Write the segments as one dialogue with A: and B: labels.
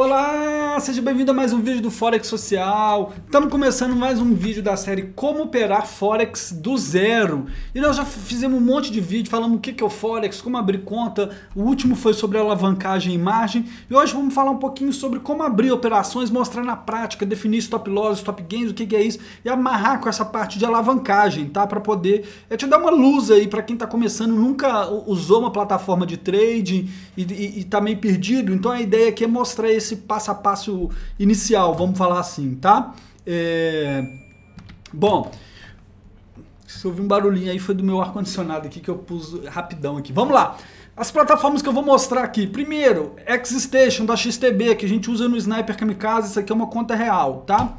A: Olá, seja bem-vindo a mais um vídeo do Forex Social. Estamos começando mais um vídeo da série Como Operar Forex do Zero. E nós já fizemos um monte de vídeo falando o que é o Forex, como abrir conta. O último foi sobre alavancagem e margem. E hoje vamos falar um pouquinho sobre como abrir operações, mostrar na prática, definir stop loss, stop gains, o que é isso, e amarrar com essa parte de alavancagem, tá? Para poder é te dar uma luz aí para quem está começando, nunca usou uma plataforma de trading e, e tá meio perdido. Então a ideia aqui é mostrar esse esse passo a passo inicial, vamos falar assim, tá? É... Bom, se ouvir um barulhinho aí foi do meu ar-condicionado aqui que eu pus rapidão aqui. Vamos lá! As plataformas que eu vou mostrar aqui. Primeiro, Xstation da XTB, que a gente usa no Sniper Kamikaze, isso aqui é uma conta real, tá?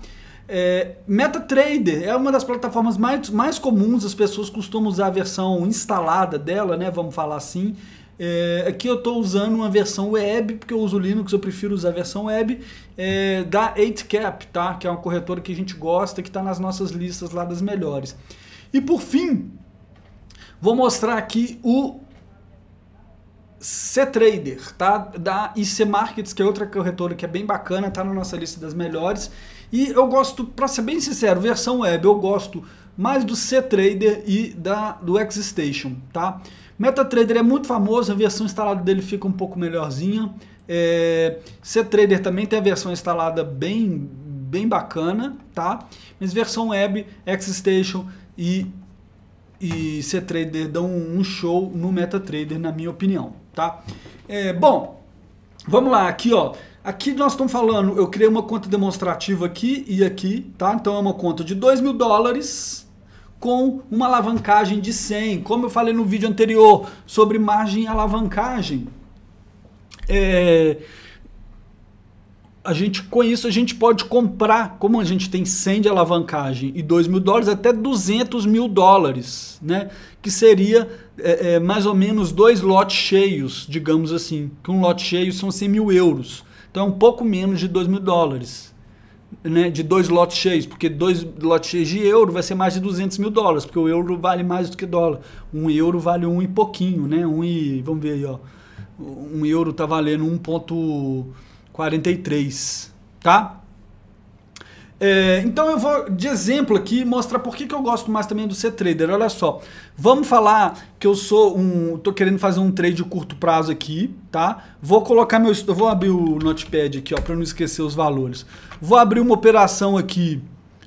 A: É, MetaTrader é uma das plataformas mais, mais comuns, as pessoas costumam usar a versão instalada dela, né? Vamos falar assim. É, aqui eu estou usando uma versão web, porque eu uso Linux, eu prefiro usar a versão web, é, da 8cap, tá? que é uma corretora que a gente gosta, que está nas nossas listas lá das melhores. E por fim, vou mostrar aqui o CTrader tá? Da IC Markets, que é outra corretora que é bem bacana, está na nossa lista das melhores. E eu gosto, para ser bem sincero, versão web, eu gosto mais do CTrader e da, do XStation, tá? MetaTrader é muito famoso, a versão instalada dele fica um pouco melhorzinha. É, CTrader também tem a versão instalada bem, bem bacana, tá? Mas versão web, XStation e, e CTrader dão um show no MetaTrader, na minha opinião, tá? É, bom, vamos lá, aqui ó. Aqui nós estamos falando, eu criei uma conta demonstrativa aqui e aqui, tá? Então é uma conta de 2 mil dólares, com uma alavancagem de 100. Como eu falei no vídeo anterior sobre margem e alavancagem, é, a gente com isso a gente pode comprar, como a gente tem 100 de alavancagem e 2 mil dólares, até 200 mil dólares, né? Que seria é, é, mais ou menos dois lotes cheios, digamos assim, que um lote cheio são 100 mil euros. Então é um pouco menos de 2 mil dólares, né, de dois lotes cheios, porque dois lotes cheios de euro vai ser mais de 200 mil dólares, porque o euro vale mais do que dólar. Um euro vale um e pouquinho, né? Um e, vamos ver aí, ó. Um euro tá valendo 1.43, tá? É, então eu vou de exemplo aqui mostrar por que, que eu gosto mais também do ser trader. Olha só, vamos falar que eu sou um, tô querendo fazer um trade de curto prazo aqui, tá? Vou colocar meu, vou abrir o notepad aqui, ó, para não esquecer os valores. Vou abrir uma operação aqui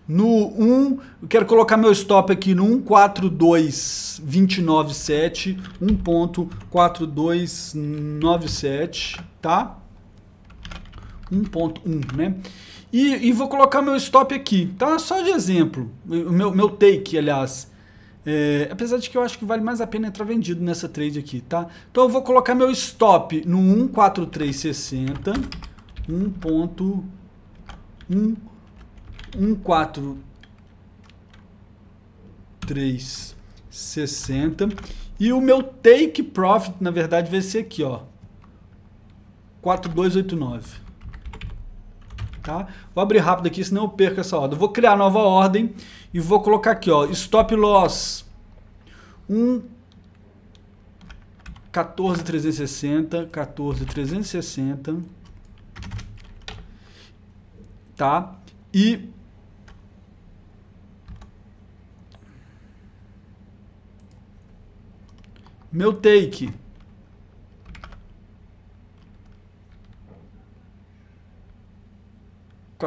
A: no 1, eu quero colocar meu stop aqui no 1.42297, 1.4297, tá? 1.1, né? E, e vou colocar meu stop aqui, tá? Só de exemplo, meu, meu take, aliás. É, apesar de que eu acho que vale mais a pena entrar vendido nessa trade aqui, tá? Então eu vou colocar meu stop no 14360, 1.14360. e o meu take profit, na verdade, vai ser aqui, ó, 4289. Tá? Vou abrir rápido aqui, senão eu perco essa ordem. vou criar nova ordem e vou colocar aqui, ó, stop loss 1 14360, 14360, tá? E meu take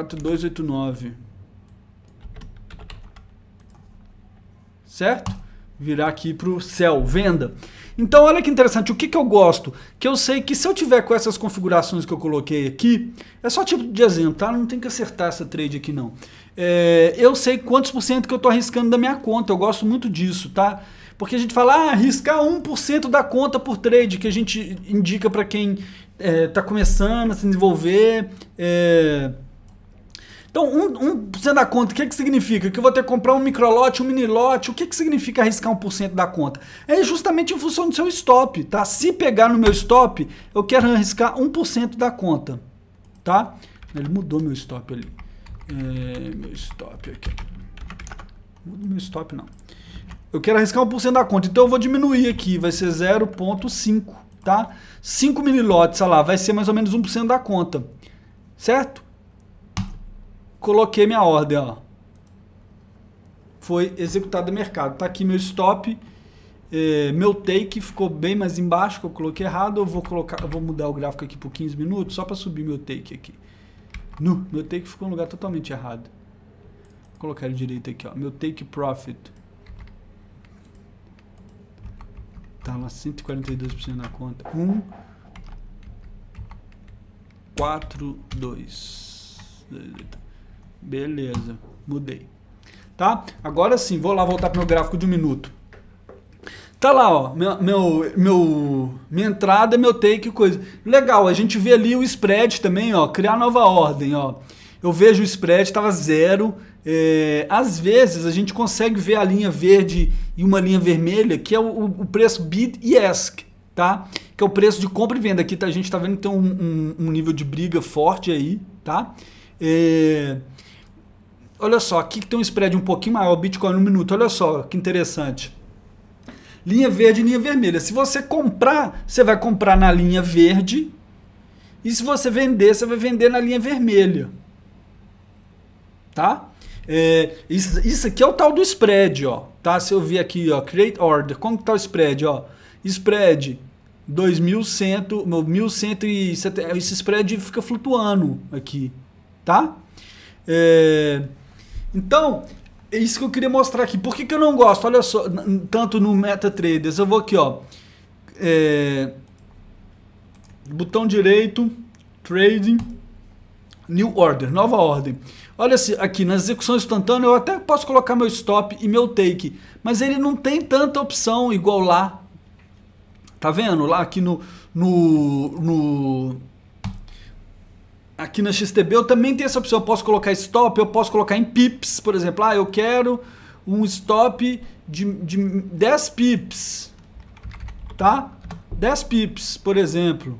A: 4289. Certo? Virar aqui para o céu, venda. Então olha que interessante, o que, que eu gosto? Que eu sei que se eu tiver com essas configurações que eu coloquei aqui, é só tipo de exemplo, tá? Não tem que acertar essa trade aqui não. É, eu sei quantos por cento que eu tô arriscando da minha conta, eu gosto muito disso, tá? Porque a gente fala, ah, arriscar 1% da conta por trade, que a gente indica para quem está é, tá começando a se desenvolver, é, então, um, um por cento da conta, o que, é que significa? Que eu vou ter que comprar um microlote, um mini lote, o que, é que significa arriscar um por cento da conta? É justamente em função do seu stop, tá? Se pegar no meu stop, eu quero arriscar 1% da conta, tá? Ele mudou meu stop ali. É, meu stop aqui. mudou meu stop não. Eu quero arriscar 1% da conta, então eu vou diminuir aqui, vai ser 0.5, tá? 5 mini lotes, sei lá, vai ser mais ou menos 1% da conta, certo? coloquei minha ordem, ó. Foi executado o mercado. Tá aqui meu stop, é, meu take ficou bem mais embaixo, que eu coloquei errado. Eu vou colocar, eu vou mudar o gráfico aqui por 15 minutos só para subir meu take aqui. No, meu take ficou no lugar totalmente errado. Vou colocar ele direito aqui, ó. Meu take profit. Tá lá 142% na conta. 1 4 2 Beleza, mudei. Tá? Agora sim, vou lá voltar para meu gráfico de um minuto. Tá lá, ó, meu, meu, meu, minha entrada, meu take, coisa. Legal, a gente vê ali o spread também, ó, criar nova ordem, ó. Eu vejo o spread, estava zero. É, às vezes a gente consegue ver a linha verde e uma linha vermelha, que é o, o preço bid e ask, tá? Que é o preço de compra e venda. Aqui tá, a gente tá vendo que tem um, um, um nível de briga forte aí, tá? É... Olha só, aqui tem um spread um pouquinho maior, o Bitcoin no minuto. Olha só que interessante. Linha verde e linha vermelha. Se você comprar, você vai comprar na linha verde. E se você vender, você vai vender na linha vermelha. Tá? É, isso, isso aqui é o tal do spread, ó. Tá? Se eu vir aqui, ó, create order. Como que tá o spread, ó? Spread 2100, 1170, esse spread fica flutuando aqui, tá? É, então, é isso que eu queria mostrar aqui. Por que, que eu não gosto? Olha só, tanto no MetaTraders, eu vou aqui, ó. É, botão direito, Trading, New Order, nova ordem. Olha se aqui, na execução instantânea eu até posso colocar meu stop e meu take, mas ele não tem tanta opção igual lá. Tá vendo? Lá aqui no, no, no aqui na XTB eu também tenho essa opção. Eu posso colocar stop, eu posso colocar em pips, por exemplo. Ah, eu quero um stop de, de 10 pips, tá? 10 pips, por exemplo.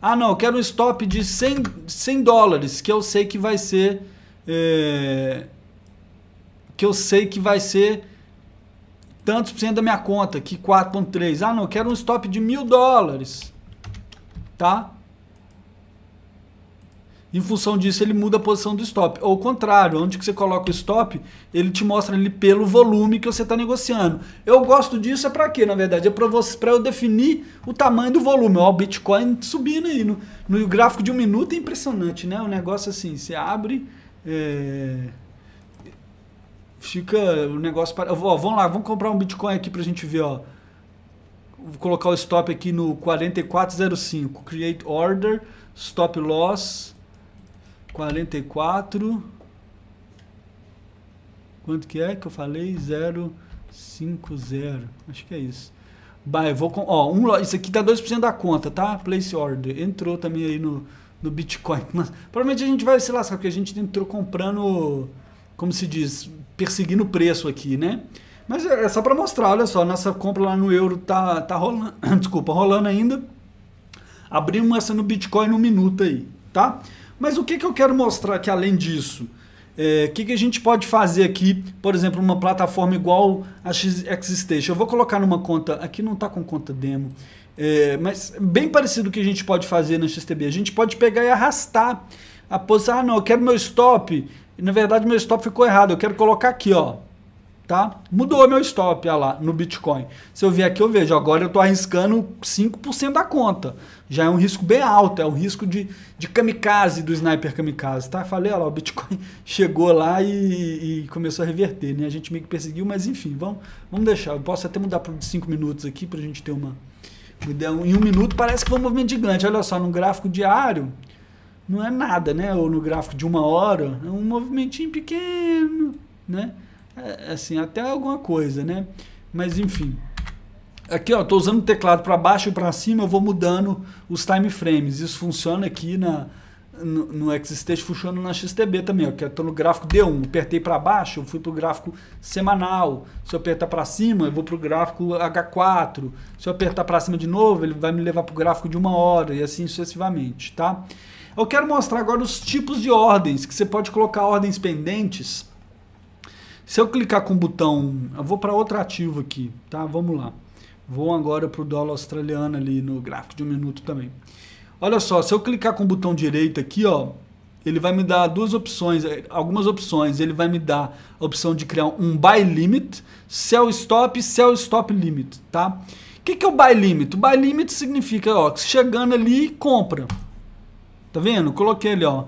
A: Ah, não, eu quero um stop de 100, 100 dólares, que eu sei que vai ser... É, que eu sei que vai ser tantos por cento da minha conta, que 4.3. Ah, não, eu quero um stop de mil dólares, tá? Em função disso, ele muda a posição do stop. Ou o contrário, onde que você coloca o stop, ele te mostra ali pelo volume que você está negociando. Eu gosto disso é para quê, na verdade? É para eu definir o tamanho do volume. Ó, o Bitcoin subindo aí. No, no gráfico de um minuto é impressionante, né? O negócio assim, você abre... É fica o negócio para. Ó, vamos lá, vamos comprar um Bitcoin aqui para a gente ver, ó. Vou colocar o stop aqui no 4405. Create order, stop loss. 44. Quanto que é que eu falei? 050. Acho que é isso. vou com, ó, um, isso aqui tá 2% da conta, tá? Place order. Entrou também aí no, no Bitcoin. Mas, provavelmente a gente vai se lascar, porque a gente entrou comprando, como se diz, perseguindo o preço aqui, né? Mas é, é só para mostrar, olha só, nossa compra lá no euro tá, tá rolando, desculpa, rolando ainda. Abrimos essa no Bitcoin no minuto aí, tá? Mas o que, que eu quero mostrar aqui além disso? É, o é, que, que a gente pode fazer aqui, por exemplo, uma plataforma igual a XStation? Eu vou colocar numa conta, aqui não está com conta demo, é, mas bem parecido o que a gente pode fazer na XTB. A gente pode pegar e arrastar a posição. Ah, não, eu quero meu stop. E, na verdade, meu stop ficou errado. Eu quero colocar aqui, ó tá? Mudou meu stop olha lá no Bitcoin. Se eu vier aqui, eu vejo, agora eu estou arriscando 5% da conta. Já é um risco bem alto, é um risco de, de kamikaze, do sniper kamikaze, tá? Falei, olha lá, o Bitcoin chegou lá e, e começou a reverter, né? A gente meio que perseguiu, mas enfim, vamos, vamos deixar. Eu posso até mudar para 5 minutos aqui para a gente ter uma, ideia. Em um minuto parece que foi um movimento gigante. Olha só, no gráfico diário, não é nada, né? Ou no gráfico de uma hora, é um movimentinho pequeno, né? É, assim, até alguma coisa, né? Mas enfim. Aqui, ó, tô usando o teclado para baixo e para cima, eu vou mudando os time frames. Isso funciona aqui na no, no XStage, funciona na XTB também, ó, que eu tô no gráfico D1. Apertei para baixo, eu fui pro gráfico semanal. Se eu apertar para cima, eu vou pro gráfico H4. Se eu apertar para cima de novo, ele vai me levar pro gráfico de uma hora e assim sucessivamente, tá? Eu quero mostrar agora os tipos de ordens que você pode colocar ordens pendentes se eu clicar com o botão, eu vou para outro ativo aqui, tá? Vamos lá. Vou agora para o dólar australiano ali no gráfico de um minuto também. Olha só, se eu clicar com o botão direito aqui, ó, ele vai me dar duas opções, eh, algumas opções. Ele vai me dar a opção de criar um buy limit, sell stop, sell stop limit, tá? O que, que é o buy limit? O buy limit significa, ó, chegando ali, compra. Tá vendo? Coloquei ali, ó,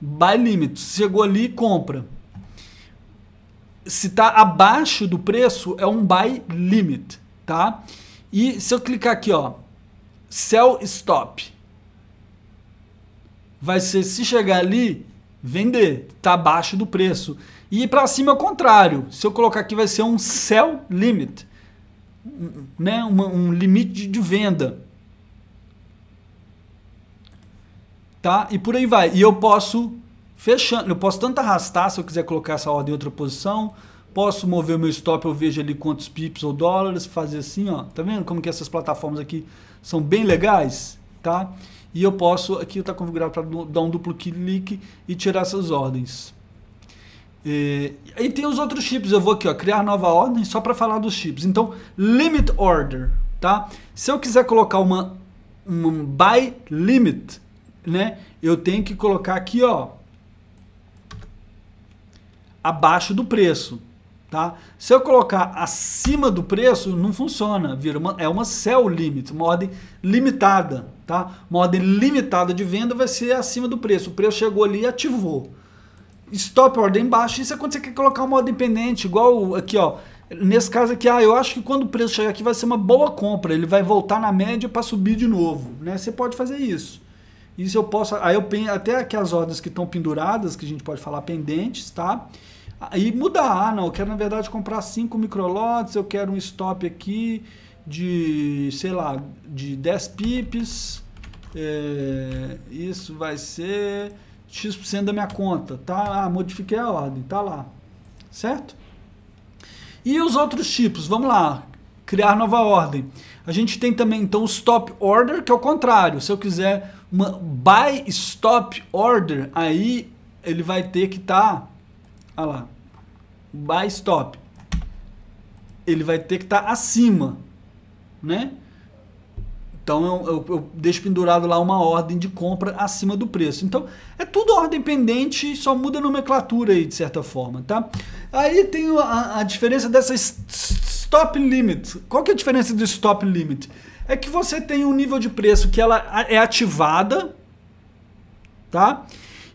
A: buy limit. Chegou ali, compra se está abaixo do preço, é um buy limit, tá? E se eu clicar aqui, ó, sell stop, vai ser se chegar ali, vender, tá abaixo do preço. E para cima é o contrário, se eu colocar aqui vai ser um sell limit, né? um limite de, de venda. Tá? E por aí vai. E eu posso Fechando, eu posso tanto arrastar se eu quiser colocar essa ordem em outra posição. Posso mover o meu stop, eu vejo ali quantos pips ou dólares, fazer assim, ó. Tá vendo como que essas plataformas aqui são bem legais, tá? E eu posso, aqui está configurado para dar um duplo clique e tirar essas ordens. E, é, e tem os outros chips, eu vou aqui, ó, criar nova ordem só para falar dos chips. Então, limit order, tá? Se eu quiser colocar uma, uma buy limit, né? Eu tenho que colocar aqui, ó, abaixo do preço. Tá? Se eu colocar acima do preço, não funciona, vira uma, é uma sell limit, uma ordem limitada. Tá? Uma ordem limitada de venda vai ser acima do preço. O preço chegou ali e ativou. Stop ordem baixa, isso é quando você quer colocar uma ordem pendente, igual aqui, ó. Nesse caso aqui, ah, eu acho que quando o preço chegar aqui vai ser uma boa compra, ele vai voltar na média para subir de novo. Né? Você pode fazer isso isso eu posso. Aí eu penho até aqui as ordens que estão penduradas, que a gente pode falar pendentes, tá? aí mudar. Ah, não, eu quero na verdade comprar 5 microlotes, eu quero um stop aqui de, sei lá, de 10 pips. É, isso vai ser X% da minha conta, tá? Ah, modifiquei a ordem, tá lá. Certo? E os outros tipos? Vamos lá, criar nova ordem. A gente tem também então o stop order, que é o contrário. Se eu quiser uma buy stop order, aí ele vai ter que estar, tá, olha lá, buy stop, ele vai ter que estar tá acima, né? Então eu, eu, eu, deixo pendurado lá uma ordem de compra acima do preço. Então é tudo ordem pendente, só muda a nomenclatura aí de certa forma, tá? Aí tem a, a diferença dessas Stop limit. Qual que é a diferença do stop limit? É que você tem um nível de preço que ela é ativada, tá?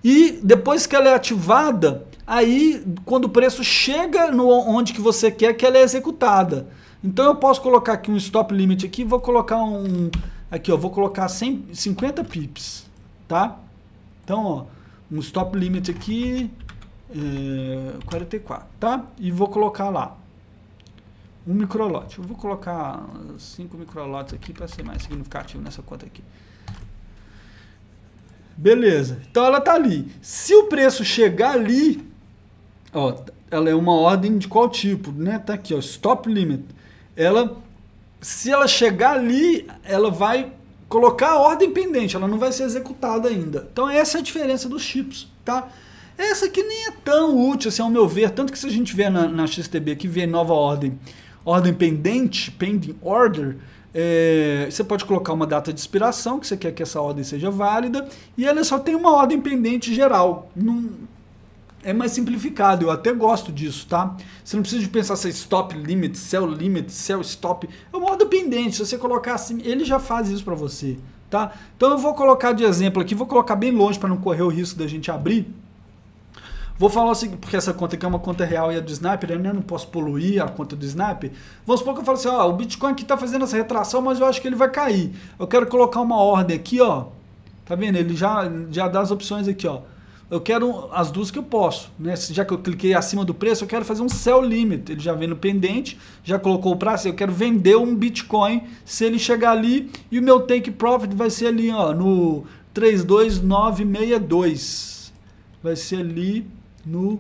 A: E depois que ela é ativada, aí quando o preço chega no onde que você quer que ela é executada. Então eu posso colocar aqui um stop limit aqui, vou colocar um aqui, ó, vou colocar 100, 50 pips, tá? Então, ó, um stop limit aqui é, 44, tá? E vou colocar lá um microlote. Eu vou colocar 5 microlotes aqui para ser mais significativo nessa conta aqui. Beleza. Então ela tá ali. Se o preço chegar ali, ó, ela é uma ordem de qual tipo, né? Tá aqui, ó, stop limit. Ela se ela chegar ali, ela vai colocar a ordem pendente, ela não vai ser executada ainda. Então essa é a diferença dos chips, tá? Essa aqui nem é tão útil, assim, ao meu ver, tanto que se a gente vê na, na XTB que vê nova ordem ordem pendente, pending order, é, você pode colocar uma data de expiração, que você quer que essa ordem seja válida, e ela só tem uma ordem pendente geral. Não, é mais simplificado, eu até gosto disso, tá? Você não precisa de pensar se é stop limit, sell é limit, sell é stop. É uma ordem pendente, se você colocar assim, ele já faz isso para você, tá? Então eu vou colocar de exemplo aqui, vou colocar bem longe para não correr o risco da gente abrir. Vou falar o assim, seguinte, porque essa conta aqui é uma conta real e a é do Sniper, né? eu não posso poluir a conta do Snap. Vamos supor que eu falo assim, ó, o Bitcoin aqui tá fazendo essa retração, mas eu acho que ele vai cair. Eu quero colocar uma ordem aqui, ó. Tá vendo? Ele já, já dá as opções aqui, ó. Eu quero as duas que eu posso, né? Já que eu cliquei acima do preço, eu quero fazer um sell limit. Ele já vem no pendente, já colocou o prazo. Eu quero vender um Bitcoin se ele chegar ali e o meu take profit vai ser ali, ó, no 32962. Vai ser ali no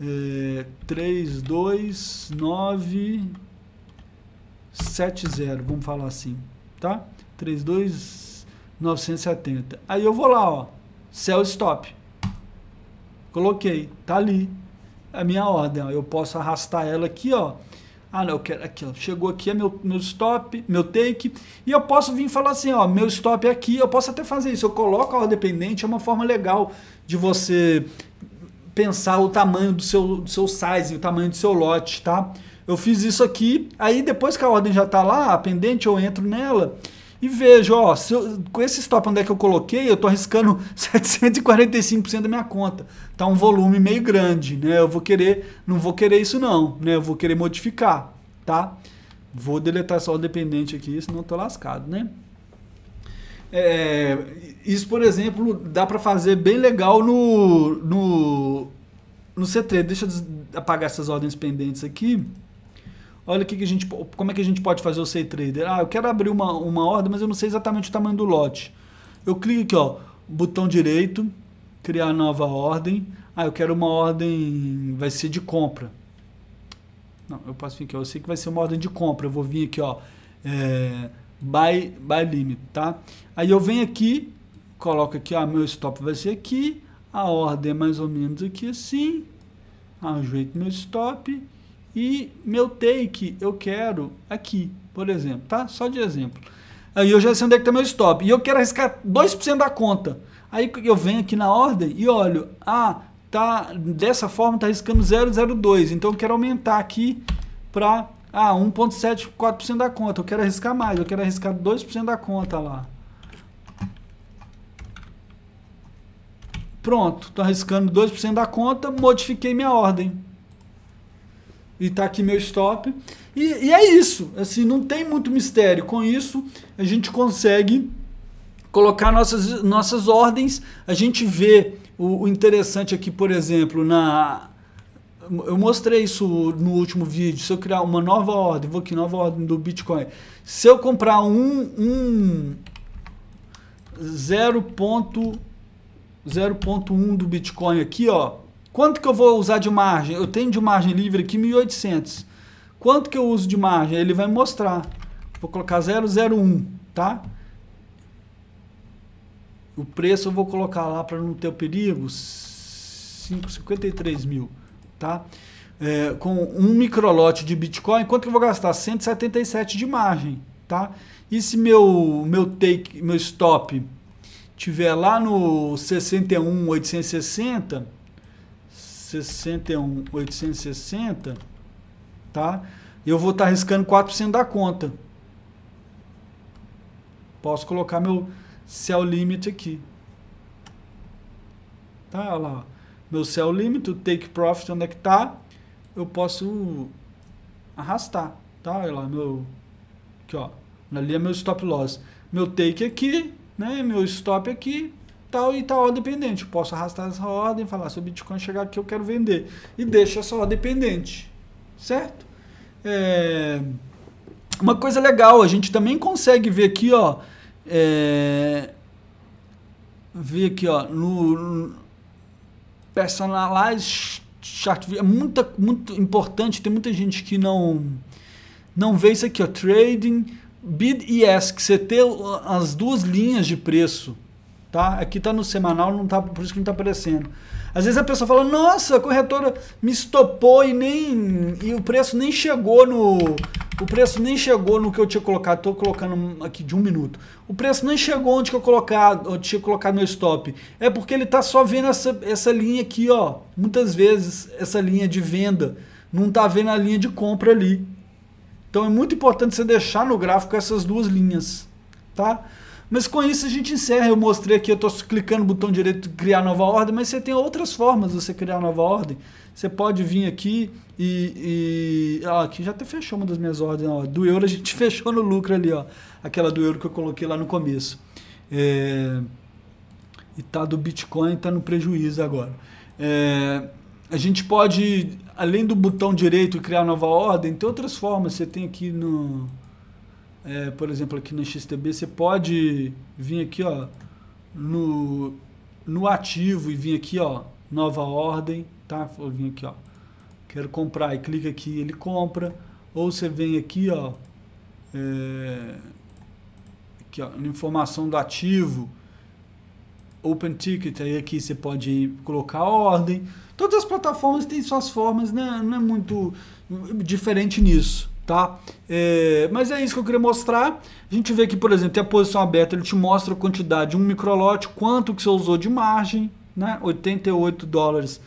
A: é, eh, 32970, vamos falar assim, tá? 32970. Aí eu vou lá, ó, sell stop. Coloquei, tá ali a minha ordem, ó. eu posso arrastar ela aqui, ó. Ah, não, eu quero aqui, ó. Chegou aqui é meu, meu stop, meu take, e eu posso vir falar assim, ó, meu stop é aqui. Eu posso até fazer isso. Eu coloco a ordem pendente, é uma forma legal de você pensar o tamanho do seu, do seu size, o tamanho do seu lote, tá? Eu fiz isso aqui, aí depois que a ordem já está lá, a pendente, eu entro nela e vejo, ó, eu, com esse stop onde é que eu coloquei, eu estou arriscando 745% da minha conta. Tá um volume meio grande, né? Eu vou querer, não vou querer isso não, né? Eu vou querer modificar, tá? Vou deletar só o dependente aqui, senão eu tô lascado, né? É, isso, por exemplo, dá para fazer bem legal no, no, no C3. Deixa eu apagar essas ordens pendentes aqui. Olha o que, que a gente, como é que a gente pode fazer o C-Trader. Ah, eu quero abrir uma, uma ordem, mas eu não sei exatamente o tamanho do lote. Eu clico aqui, ó, botão direito, criar nova ordem. Ah, eu quero uma ordem, vai ser de compra. Não, eu posso vir aqui, ó, eu sei que vai ser uma ordem de compra. Eu vou vir aqui, ó, é, buy by limit, tá? Aí eu venho aqui coloco aqui, ó, meu stop vai ser aqui, a ordem é mais ou menos aqui assim, ajeito meu stop e meu take eu quero aqui, por exemplo, tá? Só de exemplo. Aí eu já sei onde é que está meu stop. E eu quero arriscar 2% da conta. Aí eu venho aqui na ordem e olho, ah, tá, dessa forma está arriscando 0,02. Então eu quero aumentar aqui para ah, 1,74% da conta. Eu quero arriscar mais, eu quero arriscar 2% da conta lá. Pronto, estou arriscando 2% da conta, modifiquei minha ordem. E está aqui meu stop. E, e, é isso. Assim, não tem muito mistério. Com isso, a gente consegue colocar nossas, nossas ordens. A gente vê o, o interessante aqui, por exemplo, na. Eu mostrei isso no último vídeo. Se eu criar uma nova ordem, vou aqui, nova ordem do Bitcoin. Se eu comprar um, um 0. 0.1 do Bitcoin aqui, ó. Quanto que eu vou usar de margem? Eu tenho de margem livre aqui 1.800. Quanto que eu uso de margem? Ele vai mostrar. Vou colocar 001, tá? O preço eu vou colocar lá para não ter o perigo, 553 mil, tá? É, com um microlote de Bitcoin, quanto que eu vou gastar? 177 de margem, tá? E se meu, meu take, meu stop tiver lá no 61 860 61 860 tá? Eu vou estar tá arriscando 4% da conta. Posso colocar meu céu limit aqui. Tá Olha lá, meu céu limit, o take profit onde é que tá? Eu posso arrastar, tá? Olha lá, meu aqui ó, ali é meu stop loss. Meu take aqui, né, meu stop aqui, tal e tal ordem pendente. Eu posso arrastar essa ordem, falar se o Bitcoin chegar aqui eu quero vender e deixa essa ordem pendente, certo? É... Uma coisa legal, a gente também consegue ver aqui, ó, é... ver aqui, ó, no, no personalize chart é muito, muito importante, tem muita gente que não não vê isso aqui, ó, trading bid e ask, você ter as duas linhas de preço, tá? Aqui tá no semanal, não tá, por isso que não está aparecendo. Às vezes a pessoa fala, nossa, a corretora me estopou e nem e o preço nem chegou no o preço nem chegou no que eu tinha colocado. Estou colocando aqui de um minuto. O preço nem chegou onde que eu, colocar, eu tinha colocado meu stop. É porque ele tá só vendo essa, essa linha aqui, ó. Muitas vezes essa linha de venda não tá vendo a linha de compra ali. Então é muito importante você deixar no gráfico essas duas linhas, tá? Mas com isso a gente encerra. Eu mostrei aqui, eu estou clicando no botão direito criar nova ordem, mas você tem outras formas de você criar nova ordem. Você pode vir aqui e... e ó, aqui já até fechou uma das minhas ordens. Ó. Do euro a gente fechou no lucro ali, ó. Aquela do euro que eu coloquei lá no começo. É, e tá do Bitcoin, tá no prejuízo agora. É, a gente pode, além do botão direito criar nova ordem, tem outras formas. Você tem aqui no... É, por exemplo, aqui no XTB, você pode vir aqui ó, no, no ativo e vir aqui, ó, nova ordem, tá? Vou vir aqui, ó, quero comprar, e clica aqui, ele compra. Ou você vem aqui, ó, é, aqui, ó, na informação do ativo, Open Ticket aí aqui você pode colocar ordem. Todas as plataformas têm suas formas, né? não é muito diferente nisso. Tá? É, mas é isso que eu queria mostrar. A gente vê que, por exemplo, tem a posição aberta, ele te mostra a quantidade de um microlote, quanto que você usou de margem, né? 88 dólares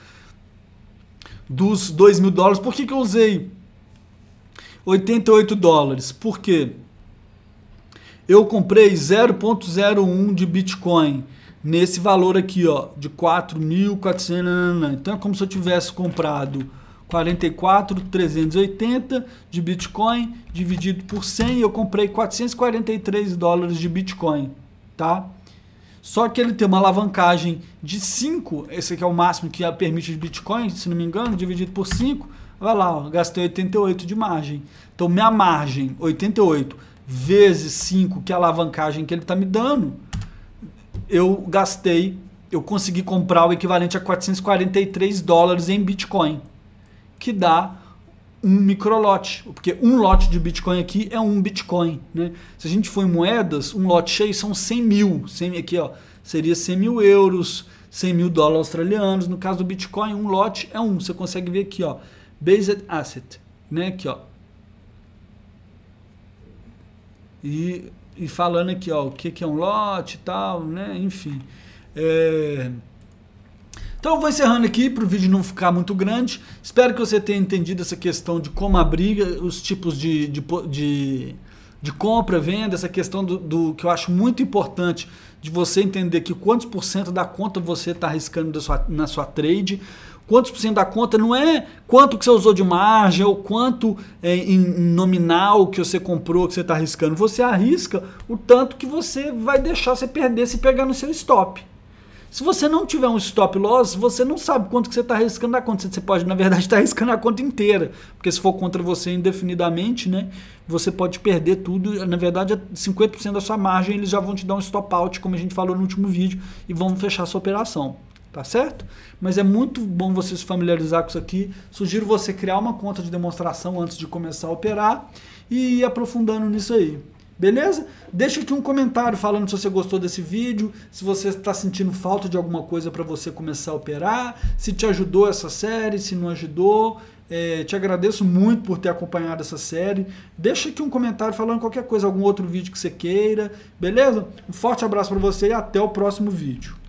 A: dos 2 mil dólares. Por que, que eu usei 88 dólares? Porque eu comprei 0.01 de Bitcoin nesse valor aqui, ó, de 4.400. Né, né, né, então é como se eu tivesse comprado 44.380 de Bitcoin dividido por 100, eu comprei 443 dólares de Bitcoin, tá? Só que ele tem uma alavancagem de 5, esse aqui é o máximo que permite de Bitcoin, se não me engano, dividido por 5, vai lá, ó, gastei 88 de margem. Então minha margem, 88 vezes 5, que é a alavancagem que ele está me dando, eu gastei, eu consegui comprar o equivalente a 443 dólares em Bitcoin, que dá um microlote, porque um lote de Bitcoin aqui é um Bitcoin. Né? Se a gente for em moedas, um lote cheio são 100 mil, 100, aqui ó, seria 100 mil euros, 100 mil dólares australianos. No caso do Bitcoin, um lote é um. Você consegue ver aqui, ó, Based Asset, né? Aqui, ó. E e falando aqui, ó, o que, que é um lote e tal, né? Enfim. É... Então eu vou encerrando aqui para o vídeo não ficar muito grande. Espero que você tenha entendido essa questão de como abrir os tipos de, de, de, de compra, venda, essa questão do, do, que eu acho muito importante de você entender que quantos por cento da conta você está arriscando da sua, na sua trade quantos por cento da conta não é quanto que você usou de margem ou quanto é, em nominal que você comprou que você está arriscando. Você arrisca o tanto que você vai deixar você perder se pegar no seu stop. Se você não tiver um stop loss, você não sabe quanto que você está arriscando na conta. Você pode, na verdade, estar tá arriscando a conta inteira. Porque se for contra você indefinidamente, né? Você pode perder tudo. Na verdade, 50% é da sua margem eles já vão te dar um stop out, como a gente falou no último vídeo, e vão fechar a sua operação tá certo? Mas é muito bom você se familiarizar com isso aqui. Sugiro você criar uma conta de demonstração antes de começar a operar e ir aprofundando nisso aí. Beleza? Deixa aqui um comentário falando se você gostou desse vídeo, se você está sentindo falta de alguma coisa para você começar a operar, se te ajudou essa série, se não ajudou. É, te agradeço muito por ter acompanhado essa série. Deixa aqui um comentário falando qualquer coisa, algum outro vídeo que você queira. Beleza? Um forte abraço para você e até o próximo vídeo.